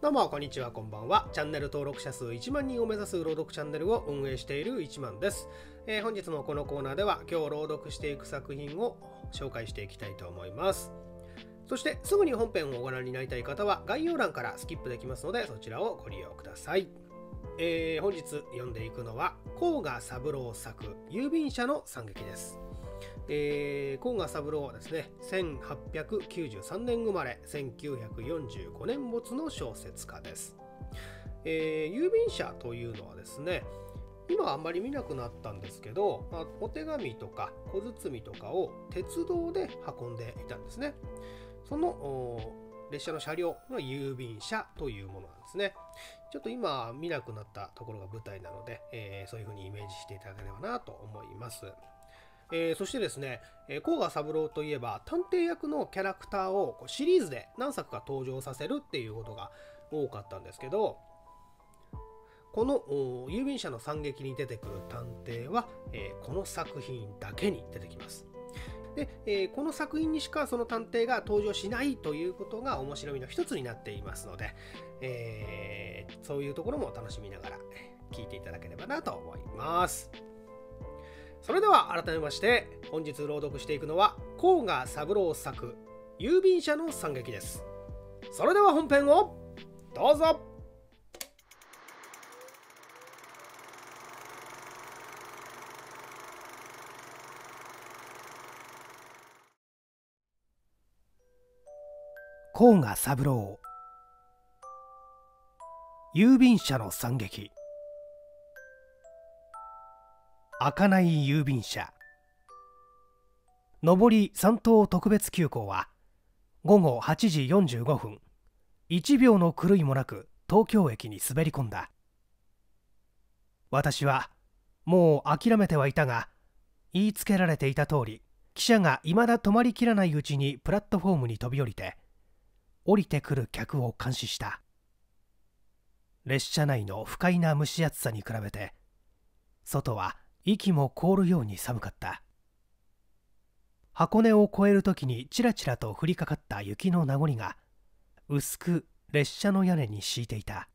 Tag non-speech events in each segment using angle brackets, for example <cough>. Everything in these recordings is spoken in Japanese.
どうも、こんにちは、こんばんは。チャンネル登録者数1万人を目指す朗読チャンネルを運営している1万です。えー、本日もこのコーナーでは、今日朗読していく作品を紹介していきたいと思います。そして、すぐに本編をご覧になりたい方は、概要欄からスキップできますので、そちらをご利用ください。えー、本日読んでいくのは、甲賀三郎作、郵便車の惨劇です。えー、甲賀三郎はですね1893年生まれ1945年没の小説家です、えー、郵便車というのはですね今はあんまり見なくなったんですけど、まあ、お手紙とか小包とかを鉄道で運んでいたんですねその列車の車両が郵便車というものなんですねちょっと今見なくなったところが舞台なので、えー、そういうふうにイメージしていただければなと思いますえー、そしてですね、えー、甲賀三郎といえば探偵役のキャラクターをこうシリーズで何作か登場させるっていうことが多かったんですけどこの郵便車の惨劇に出てくる探偵は、えー、この作品だけに出てきます。で、えー、この作品にしかその探偵が登場しないということが面白みの一つになっていますので、えー、そういうところも楽しみながら聞いていただければなと思います。それでは改めまして本日朗読していくのは甲賀三郎作「郵便車の惨劇」ですそれでは本編をどうぞ甲賀三郎郵便車の惨劇開かない郵便車上り3。東特別急行は午後8時45分1秒の狂いもなく東京駅に滑り込んだ私はもう諦めてはいたが言いつけられていた通り汽車がいまだ止まりきらないうちにプラットフォームに飛び降りて降りてくる客を監視した列車内の不快な蒸し暑さに比べて外は息も凍るように寒かった箱根を越える時にちらちらと降りかかった雪の名残が薄く列車の屋根に敷いていた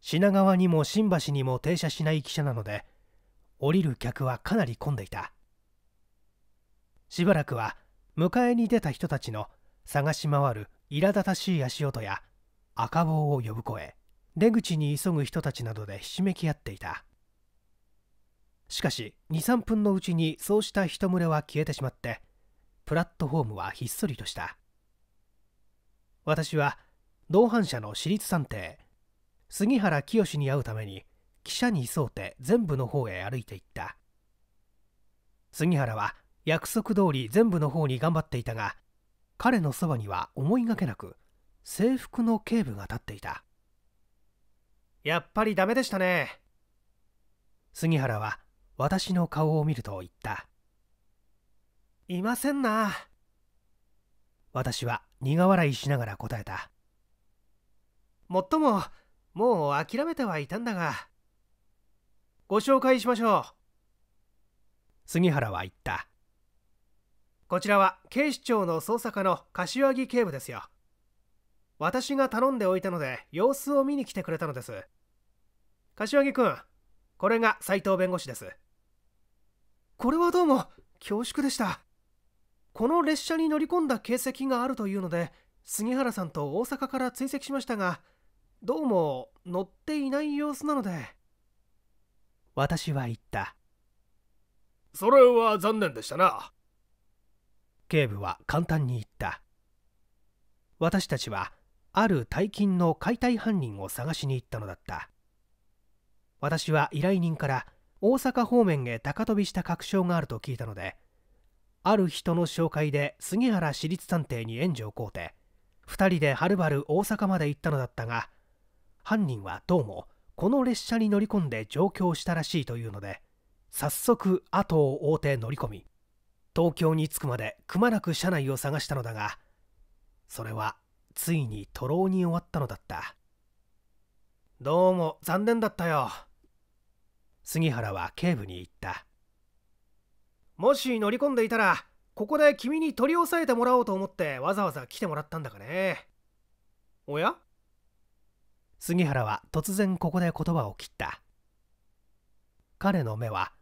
品川にも新橋にも停車しない汽車なので降りる客はかなり混んでいたしばらくは迎えに出た人たちの探し回る苛立たしい足音や赤棒を呼ぶ声出口に急ぐ人たちなどでひしめき合っていたしかし23分のうちにそうした人群れは消えてしまってプラットホームはひっそりとした私は同伴者の私立探偵杉原清に会うために記者に沿うて全部の方へ歩いていった杉原は約束通り全部の方に頑張っていたが彼のそばには思いがけなく制服の警部が立っていたやっぱりダメでしたね杉原は私の顔を見ると言った。いませんな。私は苦笑いしながら答えた。もっとも、もう諦めてはいたんだが。ご紹介しましょう。杉原は言った。こちらは警視庁の捜査課の柏木警部ですよ。私が頼んでおいたので様子を見に来てくれたのです。柏木君、これが斉藤弁護士です。これはどうも恐縮でしたこの列車に乗り込んだ形跡があるというので杉原さんと大阪から追跡しましたがどうも乗っていない様子なので私は言ったそれは残念でしたな警部は簡単に言った私たちはある大金の解体犯人を探しに行ったのだった私は依頼人から大阪方面へ高飛びした確証があると聞いたのである人の紹介で杉原私立探偵に援助を請うて2人ではるばる大阪まで行ったのだったが犯人はどうもこの列車に乗り込んで上京したらしいというので早速後を追うて乗り込み東京に着くまでくまなく車内を探したのだがそれはついに徒労に終わったのだったどうも残念だったよ杉原は警部に言ったもし乗り込んでいたらここで君に取り押さえてもらおうと思ってわざわざ来てもらったんだがねおや杉原は突然ここで言葉を切った彼の目は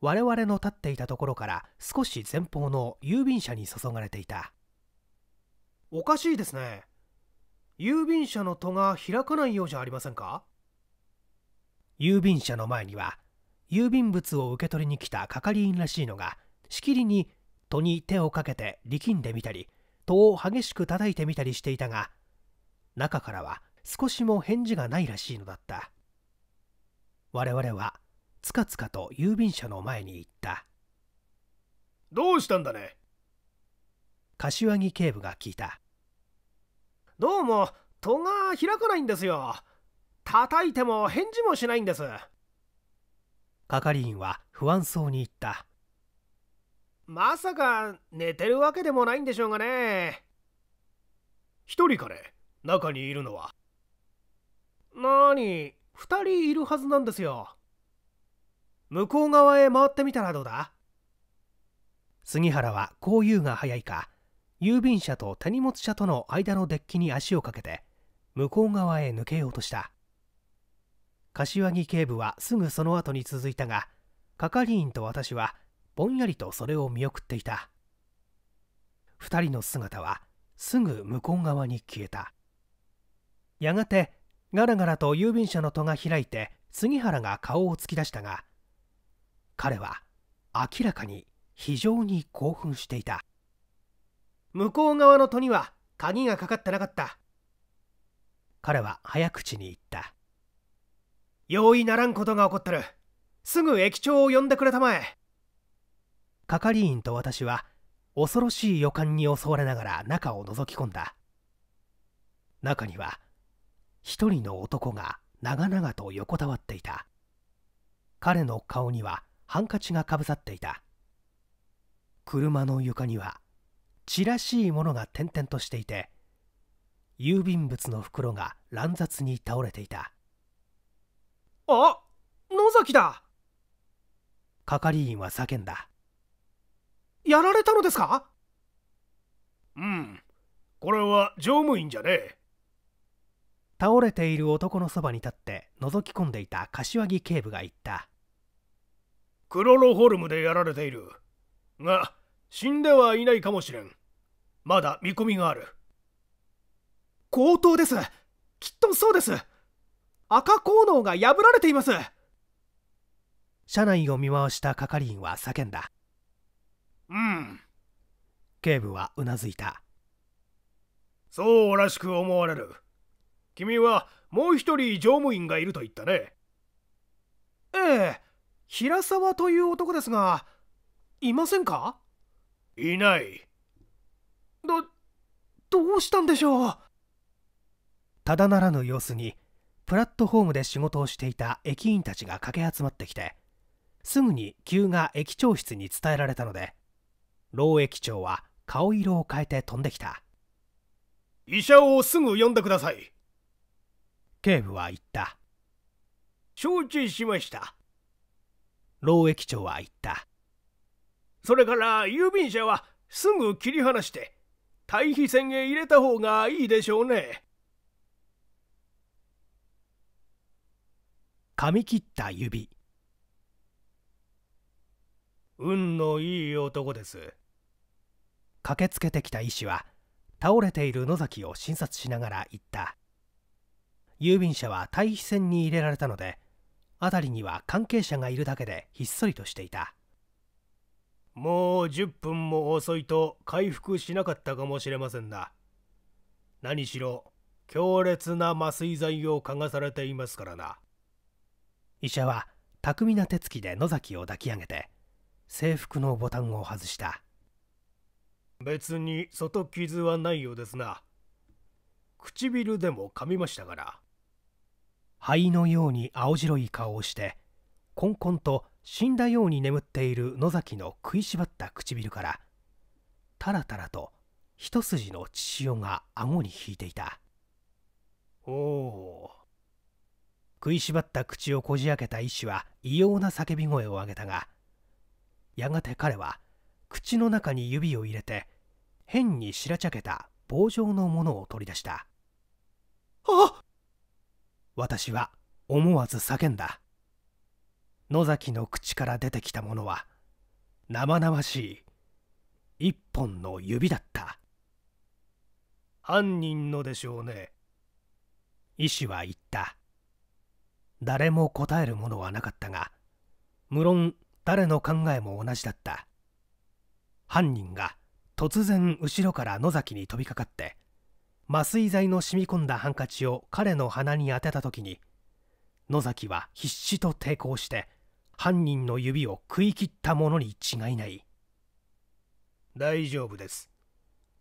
我々の立っていたところから少し前方の郵便車に注がれていたおかしいですね郵便車の戸が開かないようじゃありませんか郵便車の前には郵便物を受け取りに来た係員らしいのがしきりに戸に手をかけて力んでみたり戸を激しく叩いてみたりしていたが中からは少しも返事がないらしいのだった我々はつかつかと郵便車の前に行ったどうしたんだね柏木警部が聞いたどうも戸が開かないんですよ叩いても返事もしないんです係員は不安そうに言ったまさか寝てるわけでもないんでしょうがね一人かね中にいるのはなーに2人いるはずなんですよ向こう側へ回ってみたらどうだ杉原はこう言うが早いか郵便車と手荷物車との間のデッキに足をかけて向こう側へ抜けようとした柏木警部はすぐその後に続いたが係員と私はぼんやりとそれを見送っていた2人の姿はすぐ向こう側に消えたやがてガラガラと郵便車の戸が開いて杉原が顔を突き出したが彼は明らかに非常に興奮していた向こう側の戸には鍵がかかってなかった彼は早口に言った容易ならんことが起こってるすぐ駅長を呼んでくれたまえ係員と私は恐ろしい予感に襲われながら中を覗き込んだ中には一人の男が長々と横たわっていた彼の顔にはハンカチがかぶさっていた車の床にはチラしいものが点々としていて郵便物の袋が乱雑に倒れていたあ野崎だ係員は叫んだやられたのですかうんこれは乗務員じゃねえ倒れている男のそばに立って覗き込んでいた柏木警部が言ったクロロホルムでやられているが死んではいないかもしれんまだ見込みがある強盗ですきっとそうです赤コ能が破られています車内を見回した係員は叫んだうん警部はうなずいたそうらしく思われる君はもう一人乗務員がいると言ったねええ平沢という男ですがいませんかいないどどうしたんでしょうただならぬ様子にプラットホームで仕事をしていた駅員たちが駆け集まってきてすぐに急が駅長室に伝えられたので老駅長は顔色を変えて飛んできた医者をすぐ呼んでください警部は言った承知しました老駅長は言ったそれから郵便車はすぐ切り離して退避線へ入れた方がいいでしょうねみ切った指運のいい男です駆けつけてきた医師は倒れている野崎を診察しながら言った郵便車は退避船に入れられたので辺りには関係者がいるだけでひっそりとしていたもう10分も遅いと回復しなかったかもしれませんな何しろ強烈な麻酔剤を嗅がされていますからな医者は巧みな手つきで野崎を抱き上げて制服のボタンを外した別に外傷はないようですな唇でも噛みましたから灰のように青白い顔をしてこんこんと死んだように眠っている野崎の食いしばった唇からたらたらと一筋の血潮が顎に引いていたおお食いしばった口をこじ開けた医師は異様な叫び声を上げたがやがて彼は口の中に指を入れて変に白茶けた棒状のものを取り出したあ私は思わず叫んだ野崎の口から出てきたものは生々しい一本の指だった犯人のでしょうね医師は言った誰も答えるものはなかったが無論誰の考えも同じだった犯人が突然後ろから野崎に飛びかかって麻酔剤の染み込んだハンカチを彼の鼻に当てた時に野崎は必死と抵抗して犯人の指を食い切ったものに違いない大丈夫です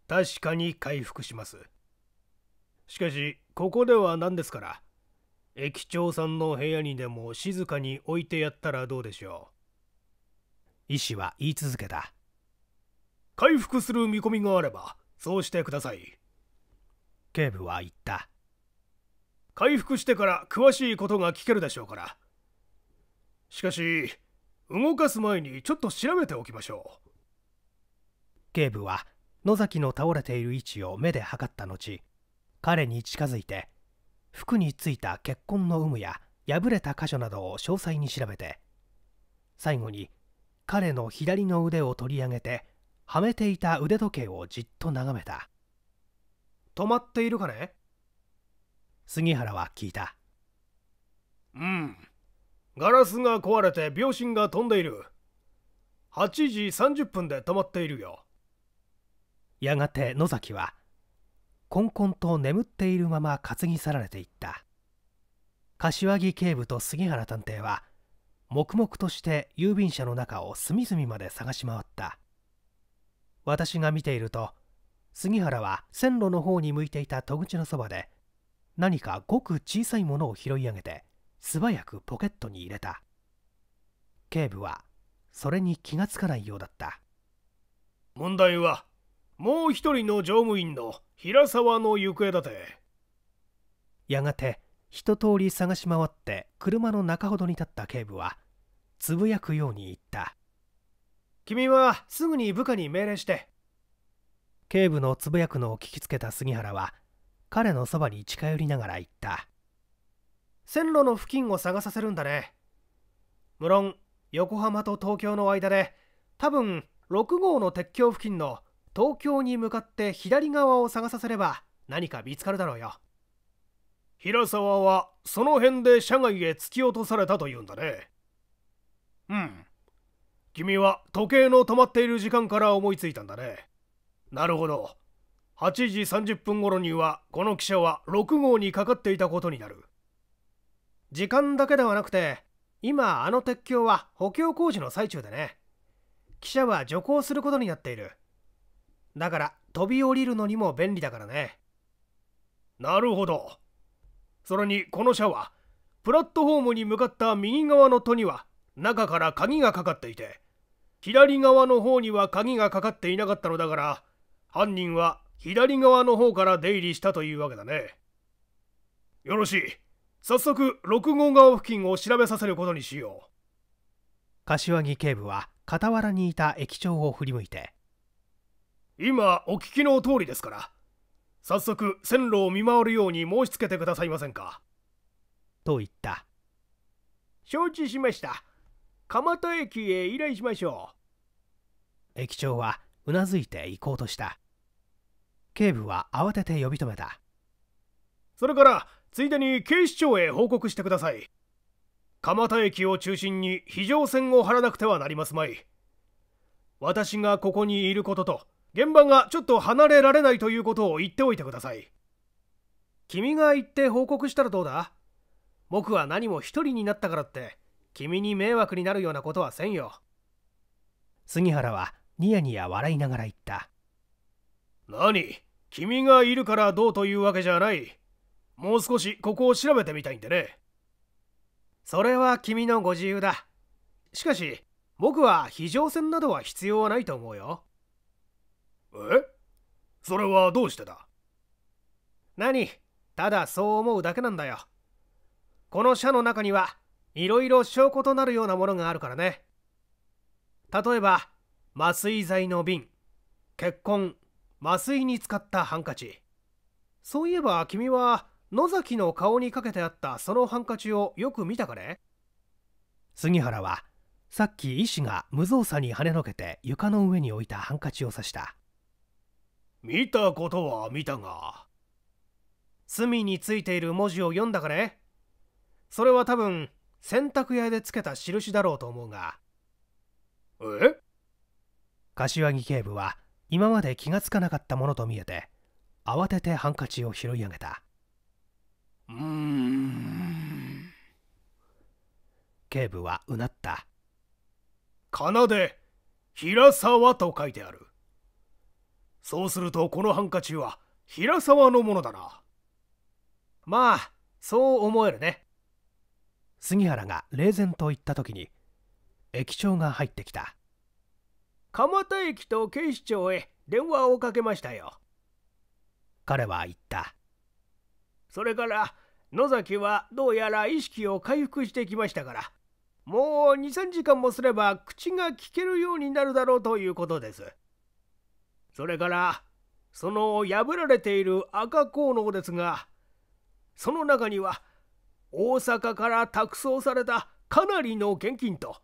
確かに回復しますしかしここでは何ですから駅長さんの部屋にでも静かに置いてやったらどうでしょう医師は言い続けた回復する見込みがあればそうしてください警部は言った回復してから詳しいことが聞けるでしょうからしかし動かす前にちょっと調べておきましょう警部は野崎の倒れている位置を目で測った後彼に近づいて服についた血痕の有無や破れた箇所などを詳細に調べて最後に彼の左の腕を取り上げてはめていた腕時計をじっと眺めた止まっているかね杉原は聞いたうんガラスが壊れて秒針が飛んでいる8時30分で止まっているよやがて野崎はこんと眠っているまま担ぎ去られていった柏木警部と杉原探偵は黙々として郵便車の中を隅々まで探し回った私が見ていると杉原は線路の方に向いていた戸口のそばで何かごく小さいものを拾い上げて素早くポケットに入れた警部はそれに気がつかないようだった問題はもう一人の乗務員の平沢の行方だてやがて一通り探し回って車の中ほどに立った警部はつぶやくように言った君はすぐに部下に命令して警部のつぶやくのを聞きつけた杉原は彼のそばに近寄りながら言った線路の付近を探させるんだね無論横浜と東京の間で多分6号の鉄橋付近の東京に向かって左側を探させれば何か見つかるだろうよ平沢はその辺で車外へ突き落とされたというんだねうん君は時計の止まっている時間から思いついたんだねなるほど8時30分頃にはこの汽車は6号にかかっていたことになる時間だけではなくて今あの鉄橋は補強工事の最中でね汽車は徐行することになっているだから飛び降りるのにも便利だからねなるほどそれにこの車はプラットフォームに向かった右側の戸には中から鍵がかかっていて左側の方には鍵がかかっていなかったのだから犯人は左側の方から出入りしたというわけだねよろしい早速6号側付近を調べさせることにしよう柏木警部は傍らにいた駅長を振り向いて今お聞きの通りですから早速線路を見回るように申しつけてくださいませんかと言った承知しました蒲田駅へ依頼しましょう駅長はうなずいて行こうとした警部は慌てて呼び止めたそれからついでに警視庁へ報告してください蒲田駅を中心に非常線を張らなくてはなりますまい私がここにいることと現場がちょっと離れられないということを言っておいてください君が言って報告したらどうだ僕は何も一人になったからって君に迷惑になるようなことはせんよ杉原はニヤニヤ笑いながら言った何君がいるからどうというわけじゃないもう少しここを調べてみたいんでねそれは君のご自由だしかし僕は非常線などは必要はないと思うよえそれはどうしてだ何ただそう思うだけなんだよ。この社の中には、いろいろ証拠となるようなものがあるからね。例えば、麻酔剤の瓶、結婚、麻酔に使ったハンカチ。そういえば君は、野崎の顔にかけてあったそのハンカチをよく見たかね杉原は、さっき医師が無造作に跳ねのけて床の上に置いたハンカチを刺した。見たことは見たが隅についている文字を読んだかねそれは多分洗濯屋でつけた印だろうと思うがえ柏木警部は今まで気がつかなかったものと見えて慌ててハンカチを拾い上げたうーん警部はうなった「かなで平沢」と書いてあるそうするとこのハンカチは平沢のものだなまあそう思えるね杉原が冷然と言った時に駅長が入ってきた蒲田駅と警視庁へ電話をかけましたよ彼は言ったそれから野崎はどうやら意識を回復してきましたからもう23時間もすれば口が聞けるようになるだろうということですそれからその破られている赤効能ですがその中には大阪から託送されたかなりの現金と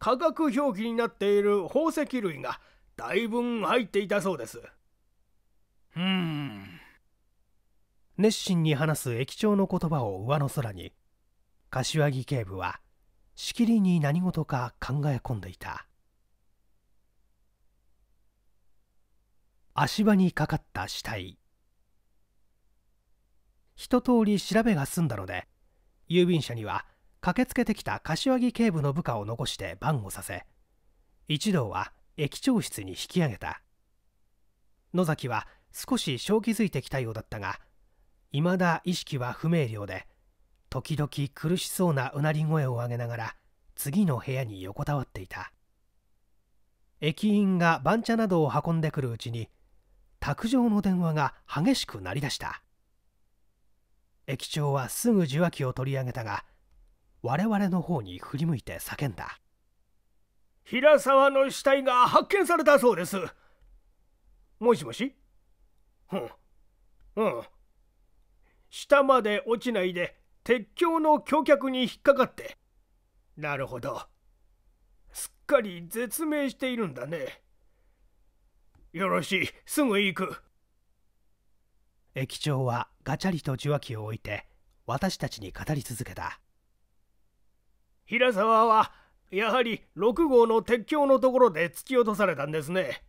価格表記になっている宝石類が大分入っていたそうですうん熱心に話す駅長の言葉を上の空に柏木警部はしきりに何事か考え込んでいた足場にかかった死体一通り調べが済んだので郵便車には駆けつけてきた柏木警部の部下を残して番をさせ一同は駅長室に引き上げた野崎は少し正気づいてきたようだったがいまだ意識は不明瞭で時々苦しそうなうなり声を上げながら次の部屋に横たわっていた駅員が番茶などを運んでくるうちに卓上の電話が激しく鳴り出した駅長はすぐ受話器を取り上げたが我々の方に振り向いて叫んだ平沢の死体が発見されたそうですもしもしうんうん下まで落ちないで鉄橋の橋脚に引っかかってなるほどすっかり絶命しているんだねよろしいすぐ行く駅長はガチャリと受話器を置いて私たちに語り続けた平沢はやはり6号の鉄橋のところで突き落とされたんですね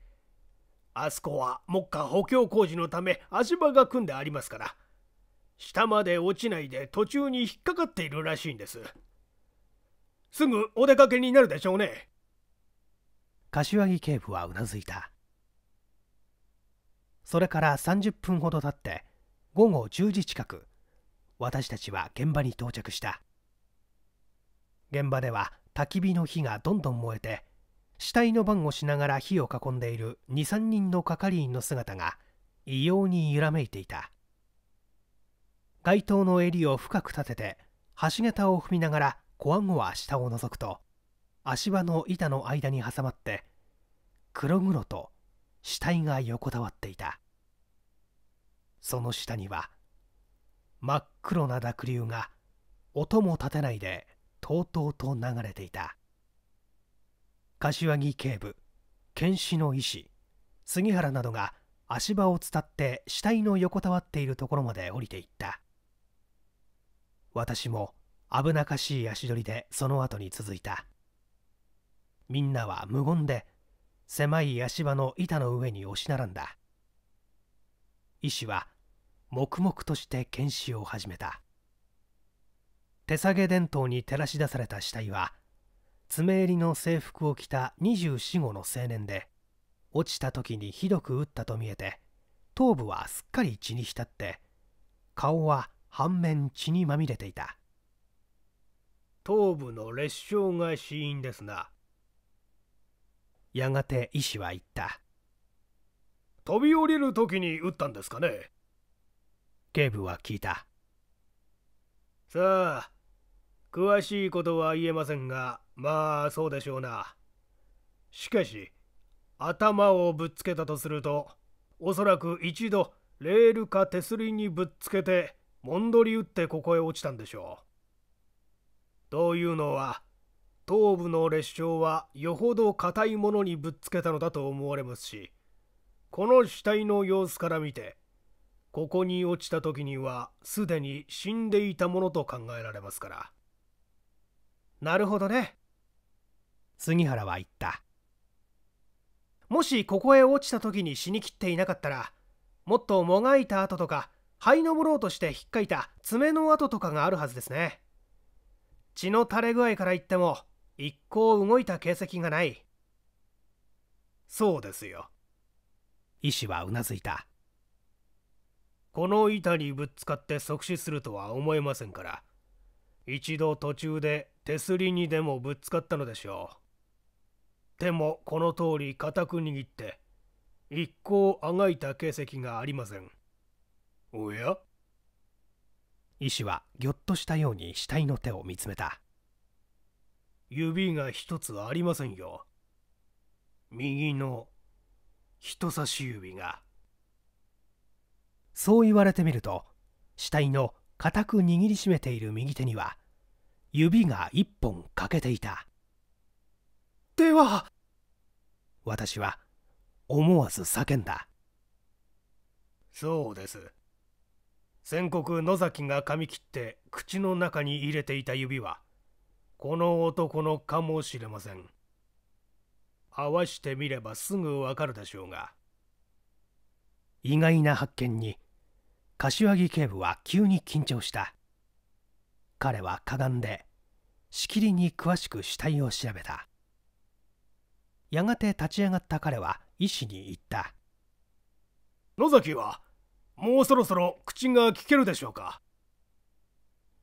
あそこは目下補強工事のため足場が組んでありますから下まで落ちないで途中に引っかかっているらしいんですすぐお出かけになるでしょうね柏木警部はうなずいたそれから30分ほど経って午後10時近く私たちは現場に到着した現場では焚き火の火がどんどん燃えて死体の番をしながら火を囲んでいる23人の係員の姿が異様に揺らめいていた街灯の襟を深く立てて橋桁を踏みながらこわごわ下を覗くと足場の板の間に挟まって黒々と死体が横たわっていたその下には真っ黒な濁流が音も立てないでとうとうと流れていた柏木警部検視の医師杉原などが足場を伝って死体の横たわっているところまで降りていった私も危なかしい足取りでその後に続いたみんなは無言で狭い足場の板の上に押し並んだ医師は黙々として検視を始めた手提げ伝統に照らし出された死体は爪襟の制服を着た24号の青年で落ちた時にひどく打ったと見えて頭部はすっかり血に浸って顔は半面血にまみれていた頭部の裂傷が死因ですなやがて医師は言った飛び降りる時に撃ったんですかね警部は聞いたさあ詳しいことは言えませんがまあそうでしょうなしかし頭をぶっつけたとするとおそらく一度レールか手すりにぶっつけてもんどり打ってここへ落ちたんでしょうというのは頭部の裂傷はよほど硬いものにぶっつけたのだと思われますしこの死体の様子から見てここに落ちた時にはすでに死んでいたものと考えられますからなるほどね杉原は言ったもしここへ落ちた時に死にきっていなかったらもっともがいた跡とか這いぼろうとして引っかいた爪の跡とかがあるはずですね血の垂れ具合から言っても一向動いた形跡がないそうですよ医師はうなずいたこの板にぶつかって即死するとは思えませんから一度途中で手すりにでもぶつかったのでしょう手もこの通り固く握って一向あがいた形跡がありませんおや医師はぎょっとしたように死体の手を見つめた指が一つありませんよ。右の人差し指が。そう言われてみると、死体の固く握りしめている右手には、指が一本欠けていた。では、私は思わず叫んだ。そうです。先刻野崎が噛み切って口の中に入れていた指は、この男のかもしれません合わしてみればすぐわかるでしょうが意外な発見に柏木警部は急に緊張した彼はかがんでしきりに詳しく死体を調べたやがて立ち上がった彼は医師に言った野崎はもうそろそろ口が聞けるでしょうか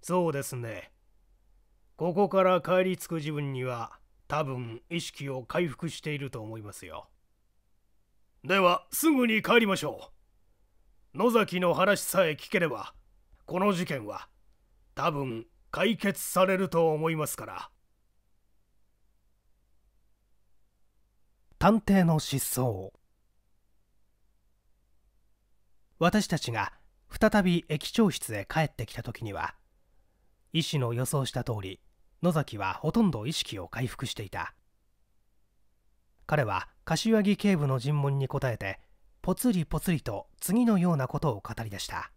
そうですねここから帰り着く自分には多分意識を回復していると思いますよではすぐに帰りましょう野崎の話さえ聞ければこの事件は多分解決されると思いますから探偵の失踪私たちが再び駅長室へ帰ってきた時には医師の予想した通り野崎はほとんど意識を回復していた彼は柏木警部の尋問に答えてぽつりぽつりと次のようなことを語り出した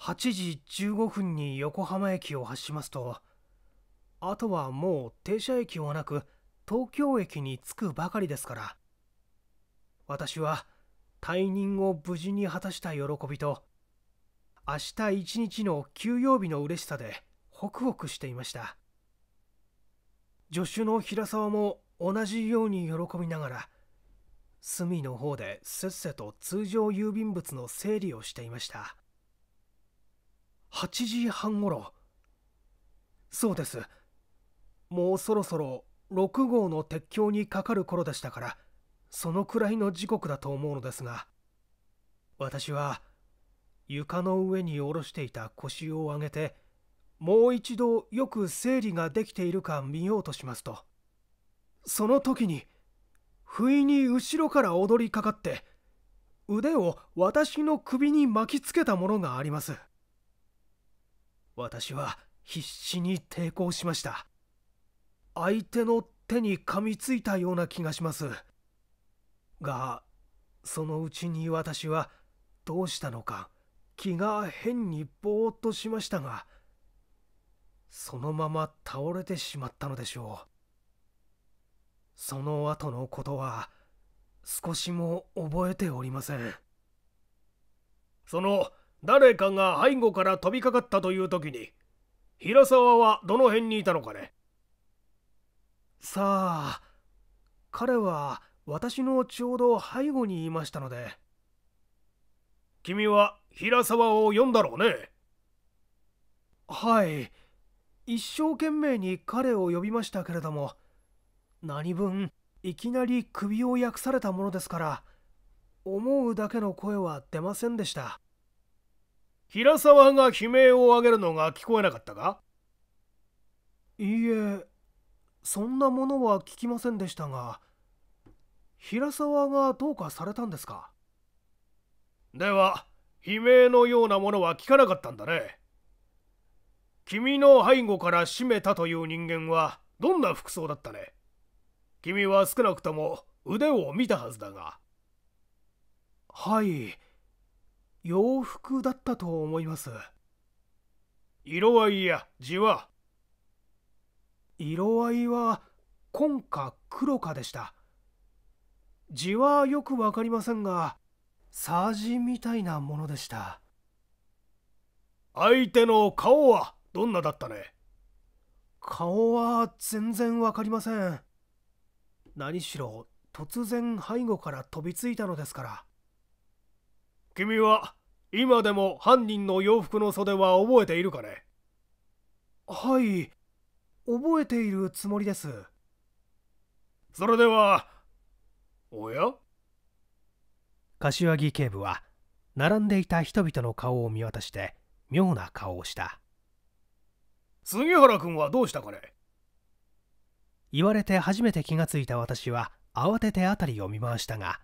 8時15分に横浜駅を発しますとあとはもう停車駅はなく東京駅に着くばかりですから私は退任を無事に果たした喜びと明日一日の休養日の嬉しさでホクホクしていました助手の平沢も同じように喜びながら隅の方でせっせと通常郵便物の整理をしていました8時半ごろそうですもうそろそろ6号の鉄橋にかかる頃でしたからそのくらいの時刻だと思うのですが私は床の上に下ろしていた腰を上げてもう一度よく整理ができているか見ようとしますとその時に不意に後ろから踊りかかって腕を私の首に巻きつけたものがあります私は必死に抵抗しました相手の手に噛みついたような気がしますがそのうちに私はどうしたのか気が変にぼーっとしましたがそのまま倒れてしまったのでしょうその後のことは少しも覚えておりませんその誰かが背後から飛びかかったという時に平沢はどの辺にいたのかねさあ彼は私のちょうど背後にいましたので君は平沢を呼んだろうねはい。一生懸命に彼を呼びましたけれども何分いきなり首を訳されたものですから思うだけの声は出ませんでした平沢が悲鳴を上げるのが聞こえなかったかいいえそんなものは聞きませんでしたが平沢がどうかされたんですかでは悲鳴のようなものは聞かなかったんだね君の背後から締めたという人間はどんな服装だったね君は少なくとも腕を見たはずだがはい洋服だったと思います色合いや字は色合いは紺か黒かでした字はよく分かりませんがサージみたいなものでした相手の顔はどんなだったね顔は全然わかりません何しろ突然背後から飛びついたのですから君は今でも犯人の洋服の袖は覚えているかねはい覚えているつもりですそれではおや柏木警部は並んでいた人々の顔を見渡して妙な顔をした杉原君はどうしたかね言われて初めて気がついた私は慌てて辺りを見回したが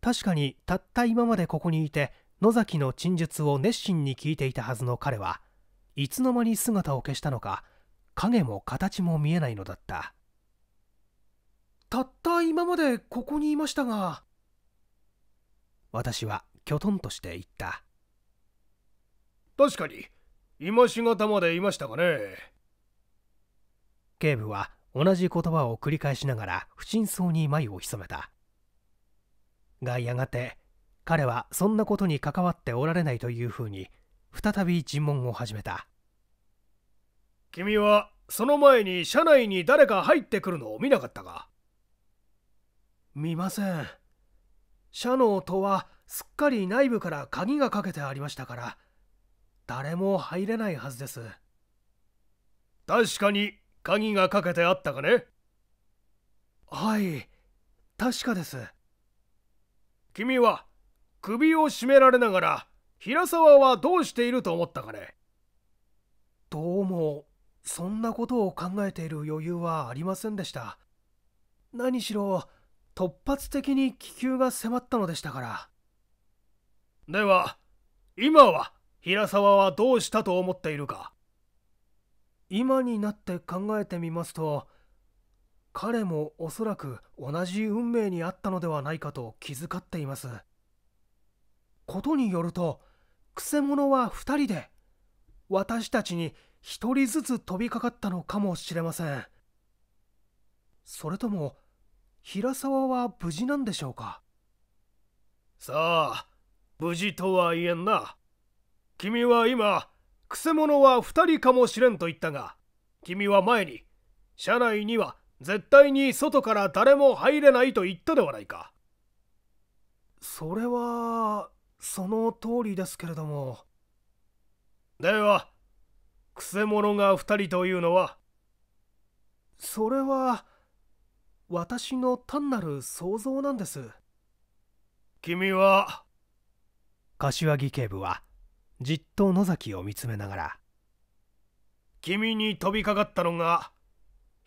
確かにたった今までここにいて野崎の陳述を熱心に聞いていたはずの彼はいつの間に姿を消したのか影も形も見えないのだったたった今までここにいましたが私はきょとんとして言った確かに今しがたまでいましたかね警部は同じ言葉を繰り返しながら不審そうに眉を潜めたがやがて彼はそんなことに関わっておられないというふうに再び尋問を始めた君はその前に車内に誰か入ってくるのを見なかったか見ません車の音はすっかり内部から鍵がかけてありましたから誰も入れないはずです確かに鍵がかけてあったかねはい確かです君は首を絞められながら平沢はどうしていると思ったかねどうもそんなことを考えている余裕はありませんでした何しろ突発的に気球が迫ったのでしたからでは今は平沢はどうしたと思っているか今になって考えてみますと彼もおそらく同じ運命にあったのではないかと気遣っていますことによるとくせ者は2人で私たちに1人ずつ飛びかかったのかもしれませんそれとも平沢は無事なんでしょうかさあ無事とは言えんな君は今、くせ者は2人かもしれんと言ったが、君は前に、車内には絶対に外から誰も入れないと言ったではないか。それは、その通りですけれども。では、くせ者が2人というのはそれは、私の単なる想像なんです。君は、柏木警部はじっと野崎を見つめながら君に飛びかかったのが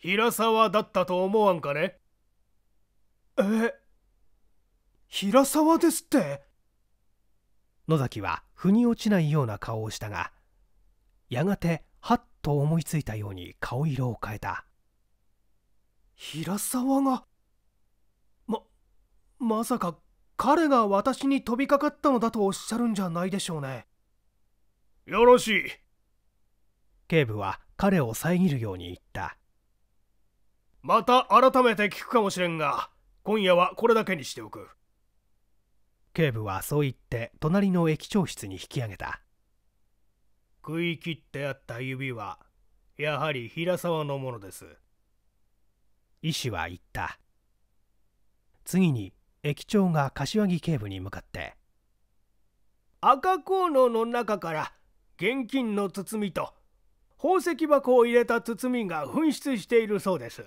平沢だったと思わんかねえ平沢ですって野崎は腑に落ちないような顔をしたがやがてはっと思いついたように顔色を変えた平沢がままさか彼が私に飛びかかったのだとおっしゃるんじゃないでしょうねよろしい警部は彼を遮るように言ったまた改めて聞くかもしれんが今夜はこれだけにしておく警部はそう言って隣の駅長室に引き上げた食い切ってあった指はやはり平沢のものです医師は言った次に駅長が柏木警部に向かって赤コーの中から現金の包みと宝石箱を入れた包みが紛失しているそうです。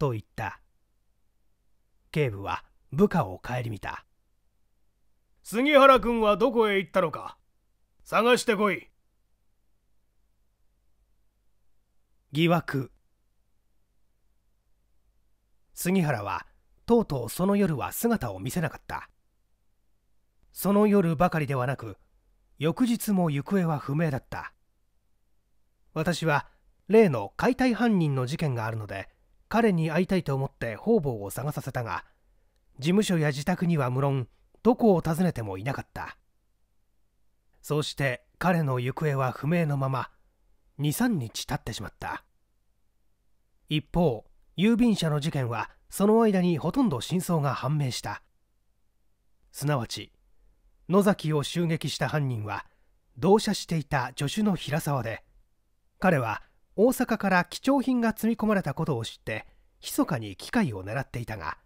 と言った警部は部下を顧みた杉原君はどこへ行ったのか探してこい疑惑杉原はとうとうその夜は姿を見せなかったその夜ばかりではなく翌日も行方は不明だった私は例の解体犯人の事件があるので彼に会いたいと思って方々を探させたが事務所や自宅には無論どこを訪ねてもいなかったそうして彼の行方は不明のまま23日経ってしまった一方郵便車の事件はその間にほとんど真相が判明したすなわち野崎を襲撃した犯人は同車していた助手の平沢で彼は大阪から貴重品が積み込まれたことを知って密かに機械を狙っていたが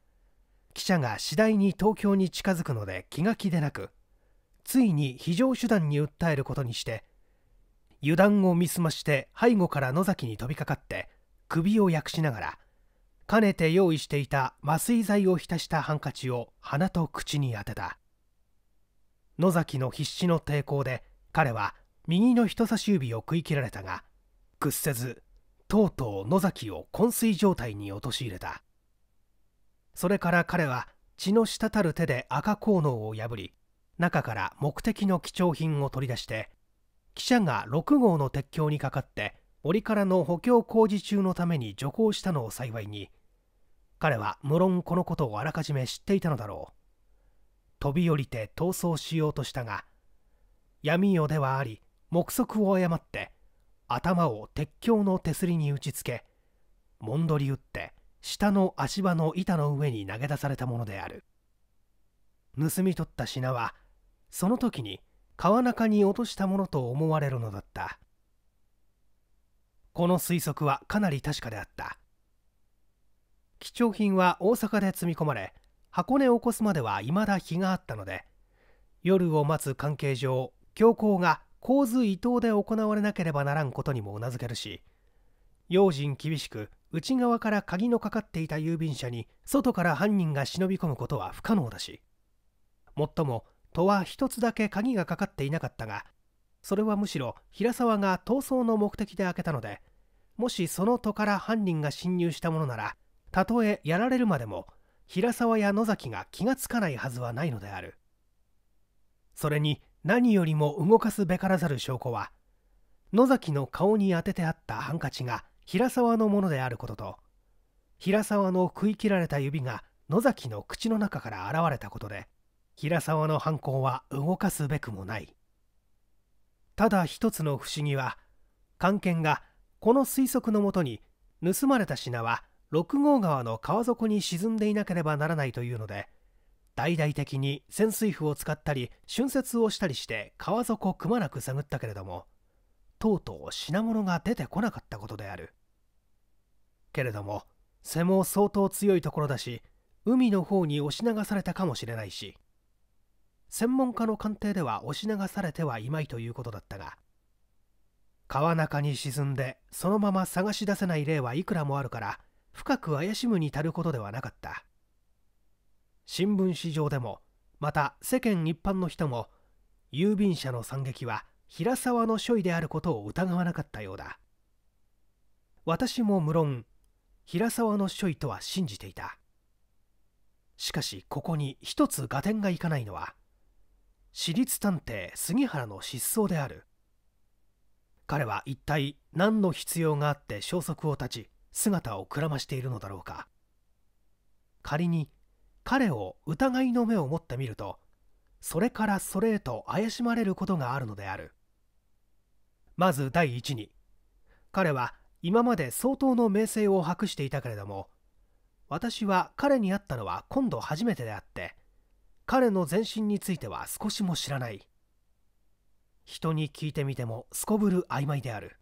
記者が次第に東京に近づくので気が気でなくついに非常手段に訴えることにして油断を見すまして背後から野崎に飛びかかって首を訳しながらかねて用意していた麻酔剤を浸したハンカチを鼻と口に当てた野崎の必死の抵抗で彼は右の人差し指を食い切られたが屈せずとうとう野崎を昏睡状態に陥れたそれから彼は血の滴る手で赤効能を破り中から目的の貴重品を取り出して記者が6号の鉄橋にかかって折からの補強工事中のために徐行したのを幸いに彼は無論このことをあらかじめ知っていたのだろう飛び降りて逃走しようとしたが闇夜ではあり目測を誤って頭を鉄橋の手すりに打ちつけもんどり打って下の足場の板の上に投げ出されたものである盗み取った品はその時に川中に落としたものと思われるのだったこの推測はかなり確かであった貴重品は大阪で積み込まれ箱根を起こすまでは未だ日があったので夜を待つ関係上教皇が洪水伊東で行われなければならんことにもうなずけるし用心厳しく内側から鍵のかかっていた郵便車に外から犯人が忍び込むことは不可能だしもっとも戸は一つだけ鍵がかかっていなかったがそれはむしろ平沢が逃走の目的で開けたのでもしその戸から犯人が侵入したものならたとえやられるまでも平沢や野崎が気がつかないはずはないのであるそれに何よりも動かすべからざる証拠は野崎の顔に当ててあったハンカチが平沢のものであることと平沢の食い切られた指が野崎の口の中から現れたことで平沢の犯行は動かすべくもないただ一つの不思議は関係がこの推測のもとに盗まれた品は6号川の川底に沈んでいなければならないというので大々的に潜水夫を使ったり浚渫をしたりして川底くまなく探ったけれどもとうとう品物が出てこなかったことであるけれども背も相当強いところだし海の方に押し流されたかもしれないし専門家の鑑定では押し流されてはいまいということだったが川中に沈んでそのまま探し出せない例はいくらもあるから深く怪しむに足ることではなかった新聞紙上でもまた世間一般の人も郵便車の惨劇は平沢の所為であることを疑わなかったようだ私も無論平沢の所為とは信じていたしかしここに一つ合点がいかないのは私立探偵杉原の失踪である彼は一体何の必要があって消息を絶ち姿をくらましているのだろうか仮に彼を疑いの目を持ってみるとそれからそれへと怪しまれることがあるのであるまず第一に彼は今まで相当の名声を博していたけれども私は彼に会ったのは今度初めてであって彼の全身については少しも知らない人に聞いてみてもすこぶる曖昧である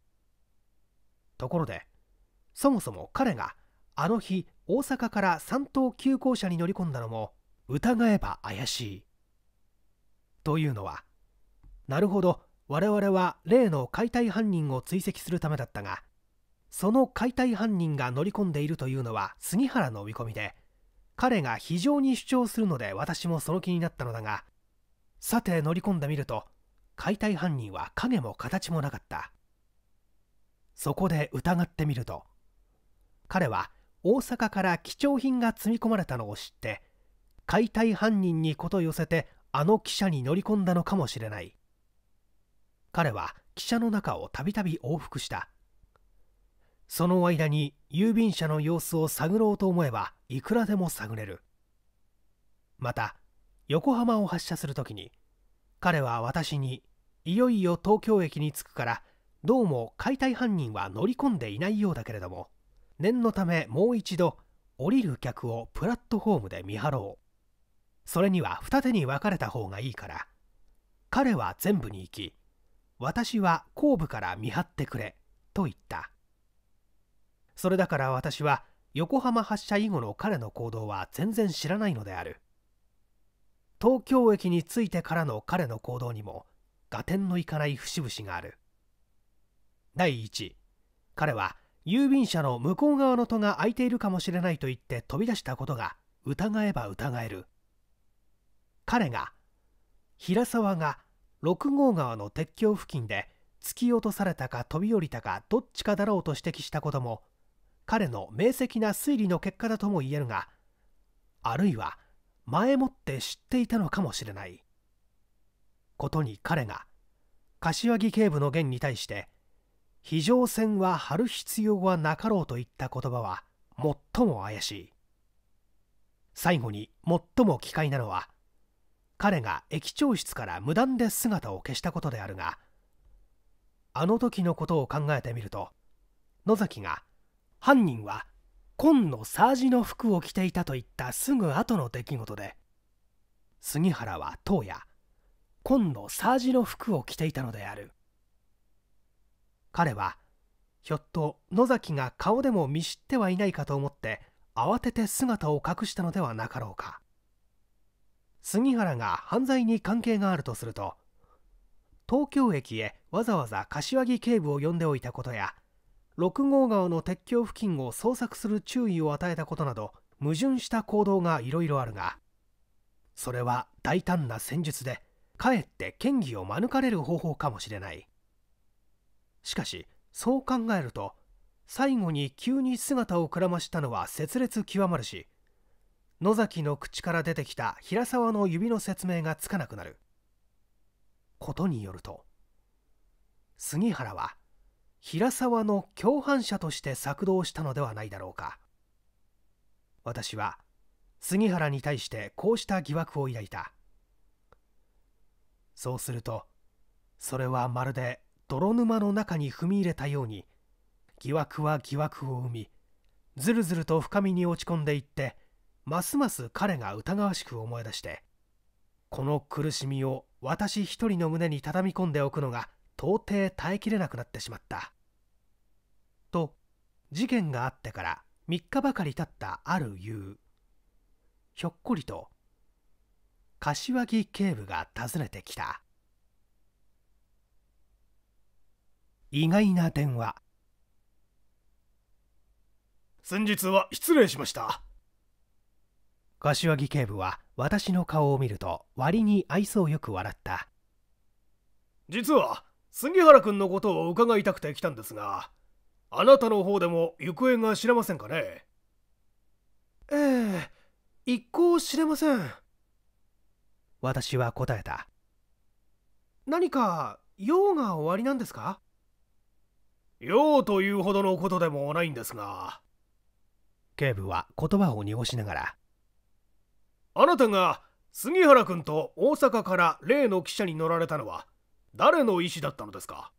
ところでそもそも彼があの日大阪から山東急行車に乗り込んだのも疑えば怪しいというのはなるほど我々は例の解体犯人を追跡するためだったがその解体犯人が乗り込んでいるというのは杉原の見込みで彼が非常に主張するので私もその気になったのだがさて乗り込んでみると解体犯人は影も形もなかったそこで疑ってみると彼は大阪から貴重品が積み込まれたのを知って解体犯人に事寄せてあの汽車に乗り込んだのかもしれない彼は汽車の中をたびたび往復したその間に郵便車の様子を探ろうと思えばいくらでも探れるまた横浜を発車する時に彼は私にいよいよ東京駅に着くからどうも解体犯人は乗り込んでいないようだけれども念のためもう一度降りる客をプラットホームで見張ろうそれには二手に分かれた方がいいから彼は全部に行き私は後部から見張ってくれと言ったそれだから私は横浜発車以後の彼の行動は全然知らないのである東京駅に着いてからの彼の行動にも合点のいかない節々がある第一彼は郵便車の向こう側の戸が開いているかもしれないと言って飛び出したことが疑えば疑える彼が平沢が6号川の鉄橋付近で突き落とされたか飛び降りたかどっちかだろうと指摘したことも彼の明晰な推理の結果だとも言えるがあるいは前もって知っていたのかもしれないことに彼が柏木警部の件に対して非常線は張る必要はなかろうといった言葉は最も怪しい最後に最も奇怪なのは彼が駅長室から無断で姿を消したことであるがあの時のことを考えてみると野崎が犯人は紺のサージの服を着ていたといったすぐ後の出来事で杉原は当夜紺のサージの服を着ていたのである彼はひょっと野崎が顔でも見知ってはいないかと思って慌てて姿を隠したのではなかろうか杉原が犯罪に関係があるとすると東京駅へわざわざ柏木警部を呼んでおいたことや六号川の鉄橋付近を捜索する注意を与えたことなど矛盾した行動がいろいろあるがそれは大胆な戦術でかえって嫌疑を免れる方法かもしれないしかしそう考えると最後に急に姿をくらましたのは切劣極まるし野崎の口から出てきた平沢の指の説明がつかなくなることによると杉原は平沢の共犯者として策動したのではないだろうか私は杉原に対してこうした疑惑を抱いたそうするとそれはまるで泥沼の中に踏み入れたように疑惑は疑惑を生みずるずると深みに落ち込んでいってますます彼が疑わしく思い出してこの苦しみを私一人の胸に畳み込んでおくのが到底耐えきれなくなってしまったと事件があってから3日ばかり経ったある夕ひょっこりと柏木警部が訪ねてきた意外な電話先日は失礼しました柏木警部は私の顔を見ると割に愛想よく笑った実は杉原君のことを伺いたくて来たんですがあなたの方でも行方が知れませんかねええ一向知れません私は答えた何か用が終わりなんですか用というほどのことでもないんですが警部は言葉を濁しながらあなたが杉原君と大阪から例の汽車に乗られたのは誰の意思だったのですか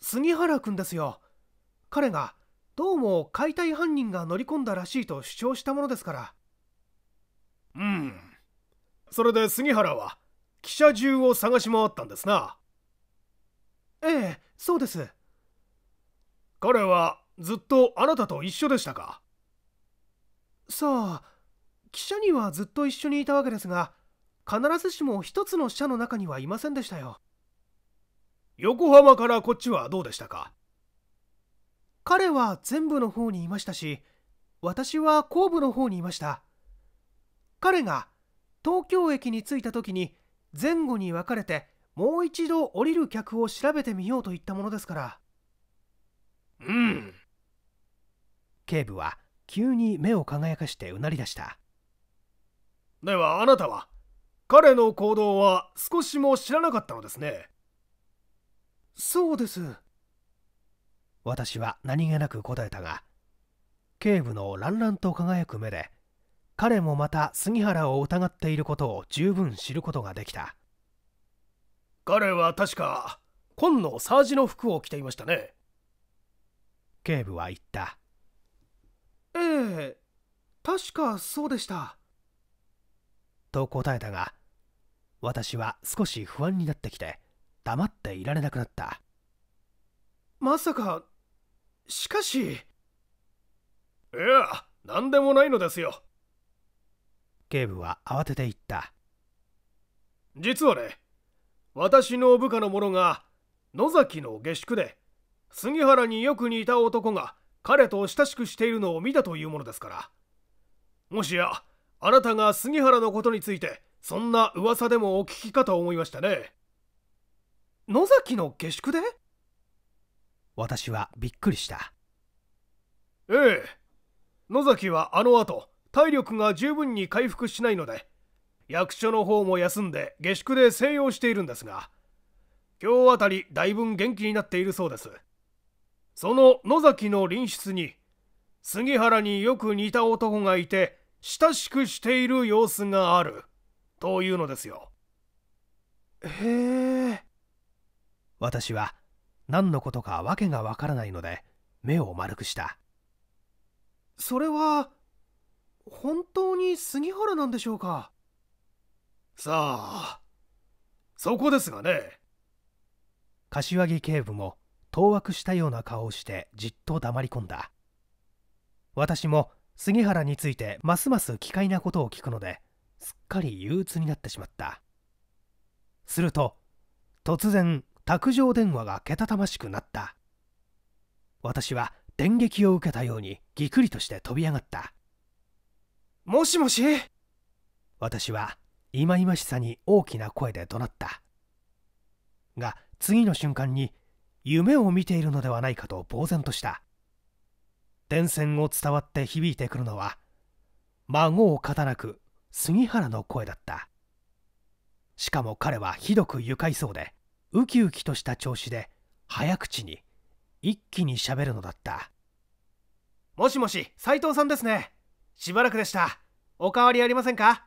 杉原君ですよ彼がどうも解体犯人が乗り込んだらしいと主張したものですからうんそれで杉原は汽車中を探し回ったんですなええそうです彼はずっとあなたと一緒でしたかさあ記者にはずっと一緒にいたわけですが必ずしも一つの社の中にはいませんでしたよ横浜からこっちはどうでしたか彼は全部の方にいましたし私は後部の方にいました彼が東京駅に着いた時に前後に分かれてもう一度降りる客を調べてみようといったものですからうん警部は急に目を輝かしてうなり出したではあなたは彼の行動は少しも知らなかったのですねそうです私は何気なく答えたが警部の乱々と輝く目で彼もまた杉原を疑っていることを十分知ることができた彼は確か紺のサージの服を着ていましたね警部は言ったええ確かそうでしたと答えたが私は少し不安になってきて黙っていられなくなったまさかしかしいや何でもないのですよ警部は慌てて言った実はね私の部下の者が野崎の下宿で杉原によく似た男が彼と親しくしているのを見たというものですからもしやあなたが杉原のことについてそんな噂でもお聞きかと思いましたね野崎の下宿で私はびっくりしたええ野崎はあの後体力が十分に回復しないので役所の方も休んで下宿で静養しているんですが今日あたりだいぶ元気になっているそうですその野崎の隣室に杉原によく似た男がいて親しくしている様子があるというのですよへえ私は何のことか訳がわからないので目を丸くしたそれは本当に杉原なんでしょうかさあそこですがね柏木警部も当惑したような顔をしてじっと黙り込んだ私も杉原についてますます奇怪なことを聞くのですっかり憂鬱になってしまったすると突然卓上電話がけたたましくなった私は電撃を受けたようにぎくりとして飛び上がったもしもし私は忌々しさに大きな声で怒鳴ったが次の瞬間に夢を見ているのではないかと呆然とした電線を伝わって響いてくるのは孫をたなく杉原の声だったしかも彼はひどく愉快そうでウキウキとした調子で早口に一気にしゃべるのだったもしもし斎藤さんですねしばらくでしたおかわりありませんか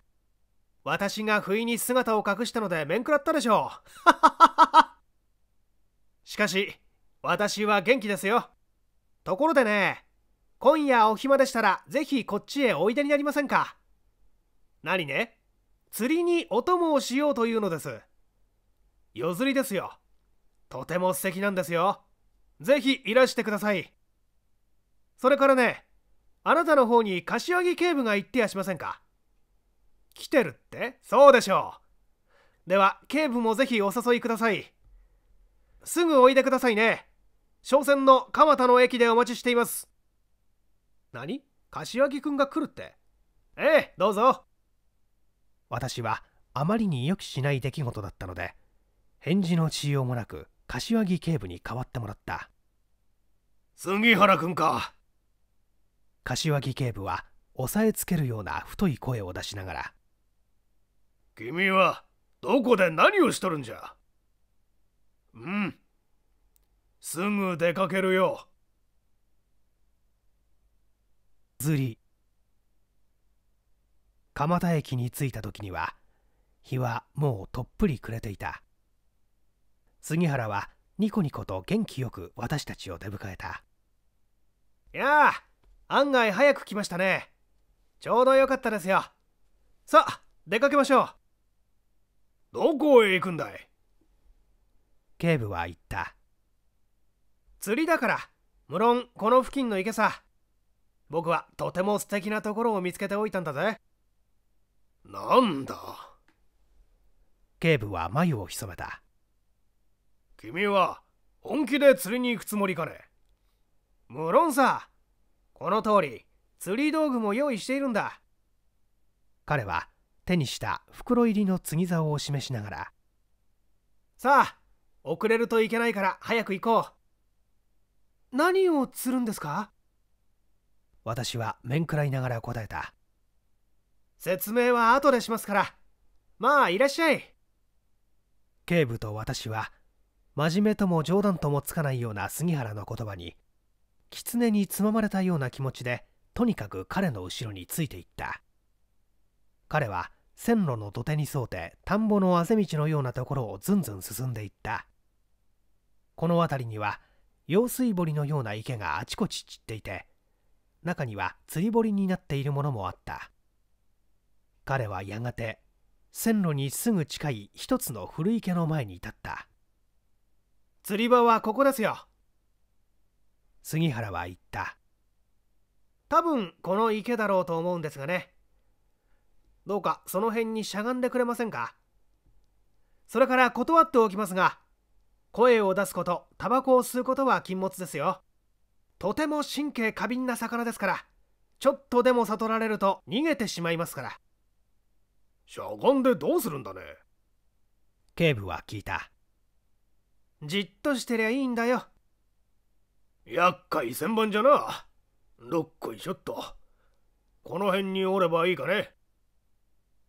私が不意に姿を隠したので面食らったでしょうしかし、私は元気ですよ。ところでね、今夜お暇でしたら、ぜひこっちへおいでになりませんか。何ね釣りにお供をしようというのです。夜釣りですよ。とても素敵なんですよ。ぜひいらしてください。それからね、あなたの方に柏木警部が行ってやしませんか。来てるってそうでしょう。では、警部もぜひお誘いください。すぐおいでくださいね商船の蒲田の駅でお待ちしています何柏木君が来るってええどうぞ私はあまりに予期しない出来事だったので返事のしようもなく柏木警部に代わってもらった杉原くんか柏木警部は押さえつけるような太い声を出しながら君はどこで何をしとるんじゃうんすぐ出かけるよずり蒲田駅に着いた時には日はもうとっぷり暮れていた杉原はニコニコと元気よく私たちを出迎えたやあ案外早く来ましたねちょうどよかったですよさあ出かけましょうどこへ行くんだい警部は言った釣りだから無論この付近の池さ僕はとても素敵なところを見つけておいたんだぜなんだ警部は眉を潜めた君は本気で釣りに行くつもりかね無論さこの通り釣り道具も用意しているんだ彼は手にした袋入りの釣竿を示しながらさあ遅れるといけないから早く行こう何を釣るんですか私は面食らいながら答えた説明は後でしますからまあいらっしゃい警部と私は真面目とも冗談ともつかないような杉原の言葉に狐につままれたような気持ちでとにかく彼の後ろについていった彼は線路の土手に沿うて田んぼのあぜ道のようなところをずんずん進んでいったこの辺りには用水堀のような池があちこち散っていて中には釣り堀になっているものもあった彼はやがて線路にすぐ近い一つの古池の前に立った釣り場はここですよ杉原は言った多分この池だろうと思うんですがねどうかその辺にしゃがんでくれませんかそれから断っておきますが声を出すことタバコを吸うことは禁物ですよとても神経過敏な魚ですからちょっとでも悟られると逃げてしまいますからしゃがんでどうするんだね警部は聞いたじっとしてりゃいいんだよ厄介千番じゃなどっこいちょっとこの辺におればいいかね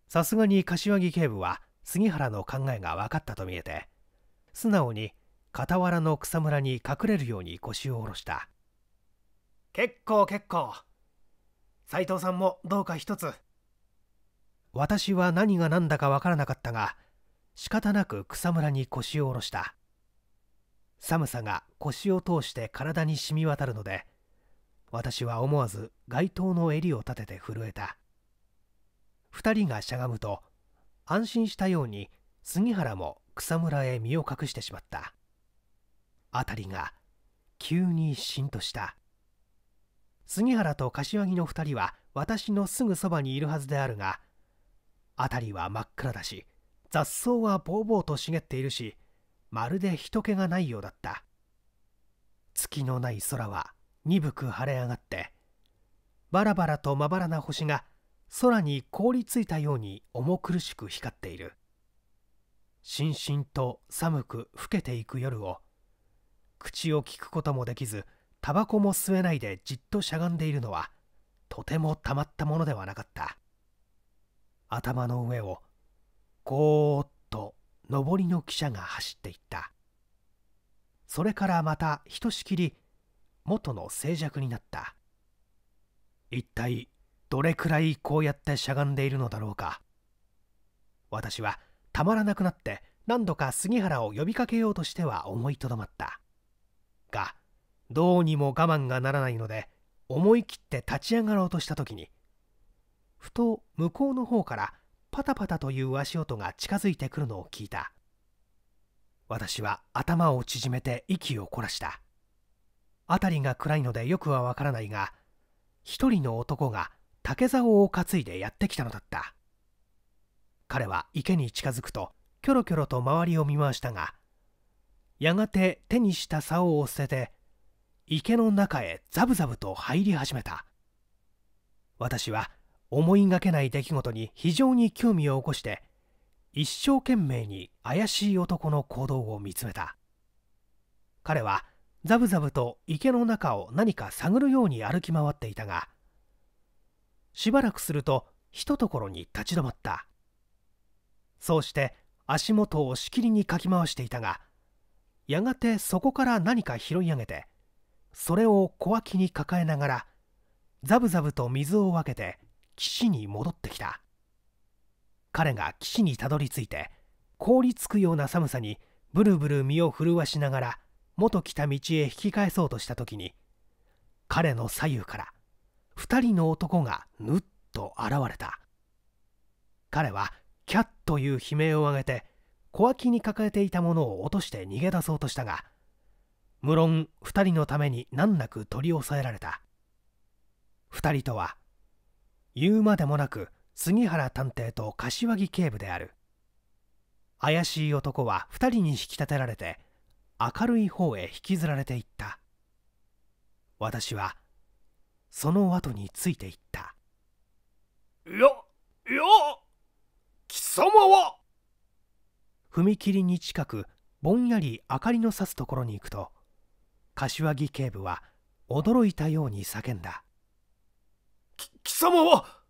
さすがに柏木警部は杉原の考えが分かったと見えて素直に傍らの草むらに隠れるように腰を下ろした結構結構斎藤さんもどうか一つ私は何が何だかわからなかったが仕方なく草むらに腰を下ろした寒さが腰を通して体に染み渡るので私は思わず街灯の襟を立てて震えた2人がしゃがむと安心したように杉原も草むらへ身を隠してしまった辺りが急にしんとした杉原と柏木の2人は私のすぐそばにいるはずであるが辺りは真っ暗だし雑草はぼうぼうと茂っているしまるで人気がないようだった月のない空は鈍く晴れ上がってバラバラとまばらな星が空に凍りついたように重苦しく光っているしんしんと寒く老けていく夜を口をきくこともできずタバコも吸えないでじっとしゃがんでいるのはとてもたまったものではなかった頭の上をゴーッと上りの汽車が走っていったそれからまたひとしきり元の静寂になった一体どれくらいこうやってしゃがんでいるのだろうか私はたまらなくなって何度か杉原を呼びかけようとしては思いとどまったがどうにも我慢がならないので思い切って立ち上がろうとした時にふと向こうの方からパタパタという足音が近づいてくるのを聞いた私は頭を縮めて息を凝らした辺りが暗いのでよくはわからないが一人の男が竹竿を担いでやってきたのだった彼は池に近づくとキョロキョロと周りを見回したがやがて手にした竿を捨てて池の中へザブザブと入り始めた私は思いがけない出来事に非常に興味を起こして一生懸命に怪しい男の行動を見つめた彼はザブザブと池の中を何か探るように歩き回っていたがしばらくするとひとところに立ち止まったそうして足元をしきりにかき回していたがやがてそこから何か拾い上げてそれを小脇に抱えながらザブザブと水を分けて岸に戻ってきた彼が岸にたどり着いて凍りつくような寒さにブルブル身を震わしながら元来た道へ引き返そうとした時に彼の左右から2人の男がぬっと現れた彼はキャッという悲鳴を上げて小脇に抱えていたものを落として逃げ出そうとしたが無論2人のために難なく取り押さえられた2人とは言うまでもなく杉原探偵と柏木警部である怪しい男は2人に引き立てられて明るい方へ引きずられていった私はその後についていったよよっ様は踏切に近くぼんやり明かりのさすところに行くと柏木警部は驚いたように叫んだ貴様は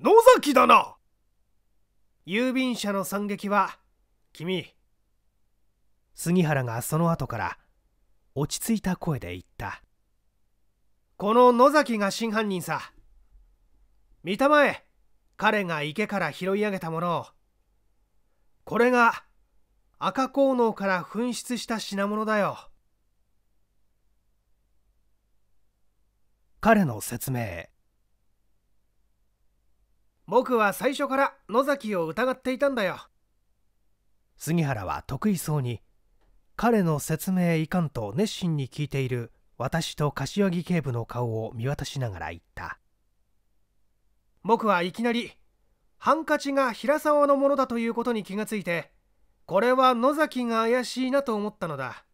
野崎だな郵便車の惨劇は君杉原がその後から落ち着いた声で言ったこの野崎が真犯人さ見たまえ彼が池から拾い上げたものをこれが赤効能から噴出した品物だよ彼の説明僕は最初から野崎を疑っていたんだよ杉原は得意そうに彼の説明いかんと熱心に聞いている私と柏木警部の顔を見渡しながら言った僕はいきなりハンカチが平沢のものだということに気がついてこれは野崎が怪しいなと思ったのだ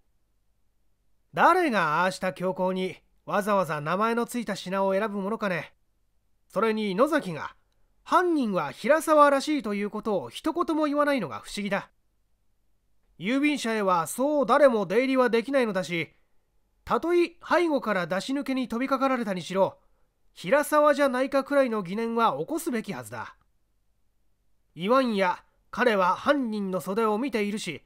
誰がああした教行にわざわざ名前のついた品を選ぶものかねそれに野崎が犯人は平沢らしいということを一言も言わないのが不思議だ郵便車へはそう誰も出入りはできないのだしたとえ背後から出し抜けに飛びかかられたにしろ平沢じゃないかくらいの疑念は起こすべきはずだ言わんや彼は犯人の袖を見ているし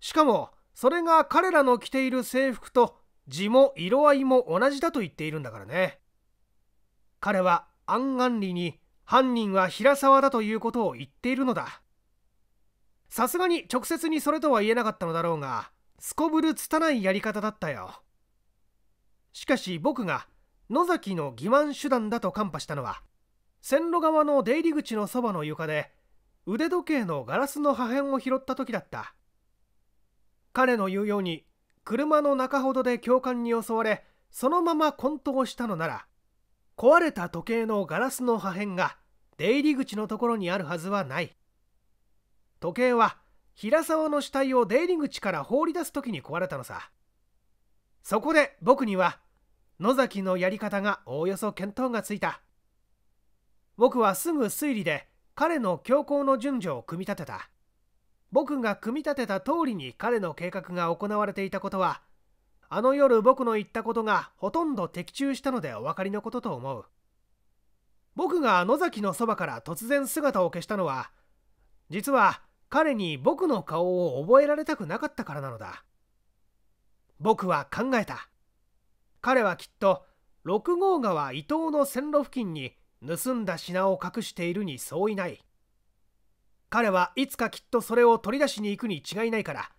しかもそれが彼らの着ている制服と地も色合いも同じだと言っているんだからね彼はアン・アンに犯人は平沢だということを言っているのださすがに直接にそれとは言えなかったのだろうがすこぶる拙いやり方だったよしかし僕が野崎の欺瞞手段だとカンパしたのは線路側の出入り口のそばの床で腕時計のガラスの破片を拾った時だった彼の言うように車の中ほどで教官に襲われそのまま混沌したのなら壊れた時計のガラスの破片が出入り口のところにあるはずはない時計は平沢の死体を出入り口から放り出す時に壊れたのさそこで僕には野崎のやり方がおおよそ見当がついた僕はすぐ推理で彼の強行の順序を組み立てた僕が組み立てた通りに彼の計画が行われていたことはあの夜僕の言ったことがほとんど的中したのでお分かりのことと思う僕が野崎のそばから突然姿を消したのは実は彼に僕の顔を覚えられたくなかったからなのだ僕は考えた彼はきっと六号川伊東の線路付近に盗んだ品を隠しているに相違ない彼はいつかきっとそれを取り出しに行くに違いないから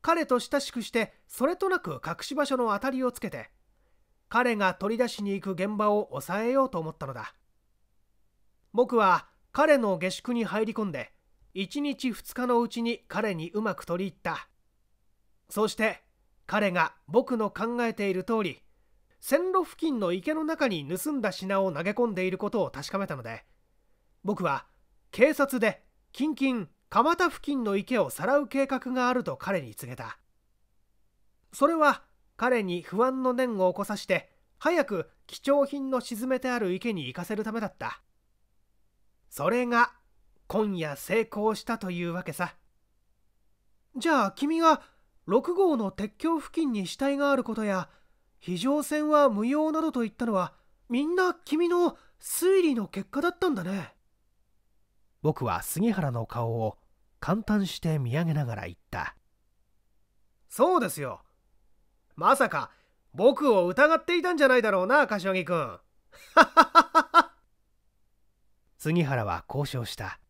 彼と親しくしてそれとなく隠し場所の当たりをつけて彼が取り出しに行く現場を抑えようと思ったのだ僕は彼の下宿に入り込んで1日2日のうちに彼にうまく取り入ったそうして彼が僕の考えている通り線路付近の池の中に盗んだ品を投げ込んでいることを確かめたので僕は警察で近々蒲田付近の池をさらう計画があると彼に告げたそれは彼に不安の念を起こさして早く貴重品の沈めてある池に行かせるためだったそれが今夜成功したというわけさじゃあ君が6号の鉄橋付近に死体があることや非常線は無用などと言ったのはみんな君の推理の結果だったんだね僕は杉原の顔を簡単して見上げながら言ったそうですよまさか僕を疑っていたんじゃないだろうな柏木君 <laughs> 杉原は交渉した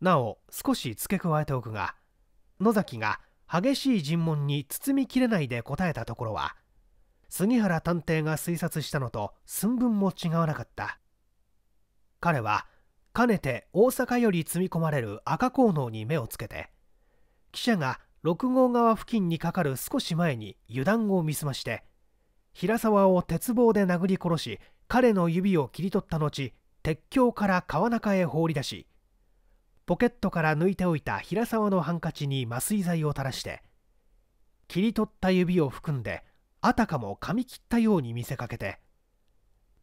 なお少し付け加えておくが野崎が激しい尋問に包みきれないで答えたところは杉原探偵が推察したのと寸分も違わなかった彼はかねて大阪より積み込まれる赤コ能に目をつけて記者が6号川付近にかかる少し前に油断を見すまして平沢を鉄棒で殴り殺し彼の指を切り取った後鉄橋から川中へ放り出しポケットから抜いておいた平沢のハンカチに麻酔剤を垂らして切り取った指を含んであたかも噛み切ったように見せかけて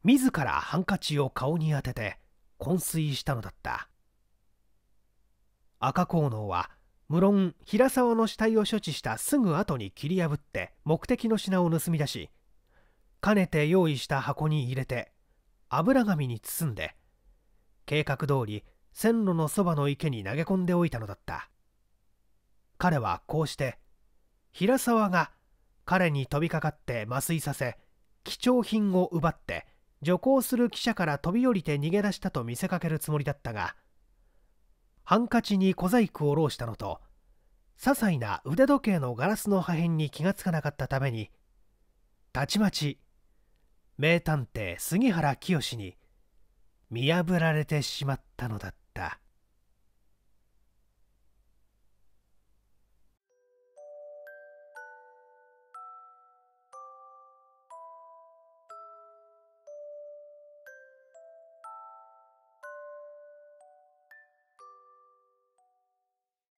自らハンカチを顔に当てて昏睡したのだった赤効能は無論平沢の死体を処置したすぐ後に切り破って目的の品を盗み出しかねて用意した箱に入れて油紙に包んで計画通り線路のそばの池に投げ込んでおいたのだった彼はこうして平沢が彼に飛びかかって麻酔させ貴重品を奪って徐行する記者から飛び降りて逃げ出したと見せかけるつもりだったがハンカチに小細工をろしたのと些細な腕時計のガラスの破片に気がつかなかったためにたちまち名探偵杉原清に見破られてしまったのだった。